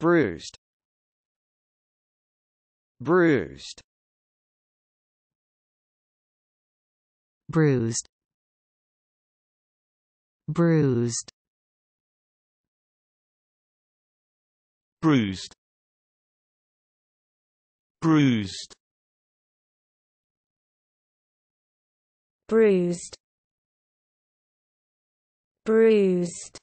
bruised bruised bruised bruised bruised bruised bruised bruised